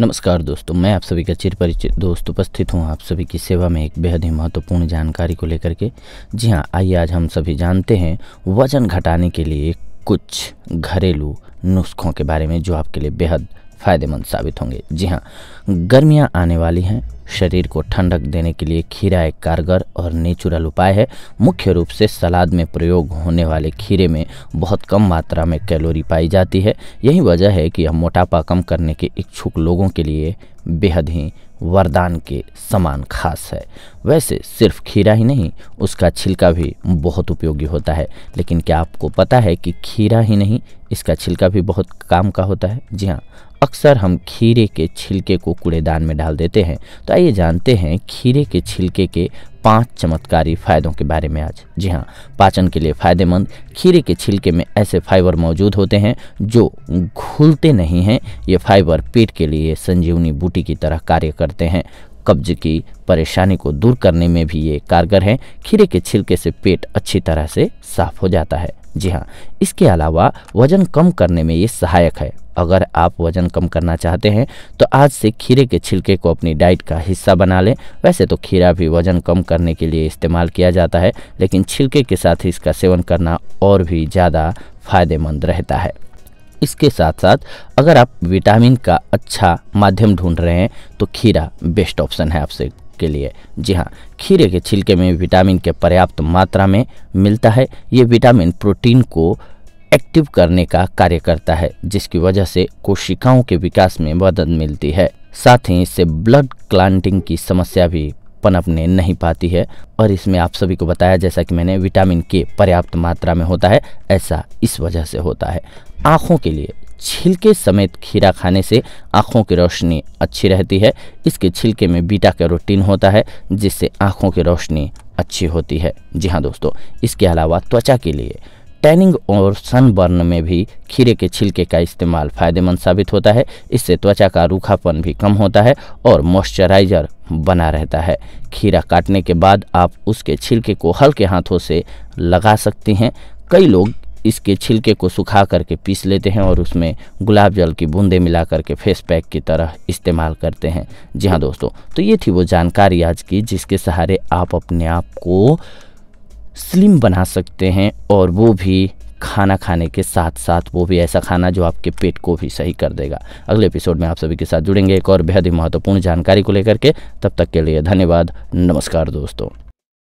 नमस्कार दोस्तों मैं आप सभी का चिर परिचित दोस्त उपस्थित हूँ आप सभी की सेवा में एक बेहद ही महत्वपूर्ण जानकारी को लेकर के जी हाँ आइए आज हम सभी जानते हैं वजन घटाने के लिए कुछ घरेलू नुस्खों के बारे में जो आपके लिए बेहद फ़ायदेमंद साबित होंगे जी हाँ गर्मियाँ आने वाली हैं शरीर को ठंडक देने के लिए खीरा एक कारगर और नेचुरल उपाय है मुख्य रूप से सलाद में प्रयोग होने वाले खीरे में बहुत कम मात्रा में कैलोरी पाई जाती है यही वजह है कि यह मोटापा कम करने के इच्छुक लोगों के लिए बेहद ही वरदान के समान खास है वैसे सिर्फ खीरा ही नहीं उसका छिलका भी बहुत उपयोगी होता है लेकिन क्या आपको पता है कि खीरा ही नहीं इसका छिलका भी बहुत काम का होता है जी हाँ अक्सर हम खीरे के छिलके को कूड़ेदान में डाल देते हैं तो आइए जानते हैं खीरे के छिलके के पांच चमत्कारी फायदों के बारे में आज जी हाँ पाचन के लिए फायदेमंद खीरे के छिलके में ऐसे फाइबर मौजूद होते हैं जो घुलते नहीं हैं ये फाइबर पेट के लिए संजीवनी बूटी की तरह कार्य करते हैं कब्ज की परेशानी को दूर करने में भी ये कारगर है खीरे के छिलके से पेट अच्छी तरह से साफ हो जाता है जी हाँ इसके अलावा वज़न कम करने में ये सहायक है अगर आप वज़न कम करना चाहते हैं तो आज से खीरे के छिलके को अपनी डाइट का हिस्सा बना लें वैसे तो खीरा भी वज़न कम करने के लिए इस्तेमाल किया जाता है लेकिन छिलके के साथ ही इसका सेवन करना और भी ज़्यादा फ़ायदेमंद रहता है इसके साथ साथ अगर आप विटामिन का अच्छा माध्यम ढूंढ रहे हैं तो खीरा बेस्ट ऑप्शन है आपसे के लिए जी हाँ खीरे के छिलके में विटामिन के पर्याप्त मात्रा में मिलता है ये विटामिन प्रोटीन को एक्टिव करने का कार्य करता है जिसकी वजह से कोशिकाओं के विकास में मदद मिलती है साथ ही इससे ब्लड क्लांटिंग की समस्या भी पनपने नहीं पाती है और इसमें आप सभी को बताया जैसा कि मैंने विटामिन के पर्याप्त मात्रा में होता है ऐसा इस वजह से होता है आँखों के लिए छिलके समेत खीरा खाने से आँखों की रोशनी अच्छी रहती है इसके छिलके में बीटा कैरोटीन होता है जिससे आँखों की रोशनी अच्छी होती है जी हाँ दोस्तों इसके अलावा त्वचा के लिए टैनिंग और सनबर्न में भी खीरे के छिलके का इस्तेमाल फायदेमंद साबित होता है इससे त्वचा का रूखापन भी कम होता है और मॉइस्चराइजर बना रहता है खीरा काटने के बाद आप उसके छिलके को हल्के हाथों से लगा सकती हैं कई लोग इसके छिलके को सुखा करके पीस लेते हैं और उसमें गुलाब जल की बूंदें मिला करके फेस पैक की तरह इस्तेमाल करते हैं जी हाँ दोस्तों तो ये थी वो जानकारी आज की जिसके सहारे आप अपने आप को स्लिम बना सकते हैं और वो भी खाना खाने के साथ साथ वो भी ऐसा खाना जो आपके पेट को भी सही कर देगा अगले एपिसोड में आप सभी के साथ जुड़ेंगे एक और बेहद ही महत्वपूर्ण जानकारी को लेकर के तब तक के लिए धन्यवाद नमस्कार दोस्तों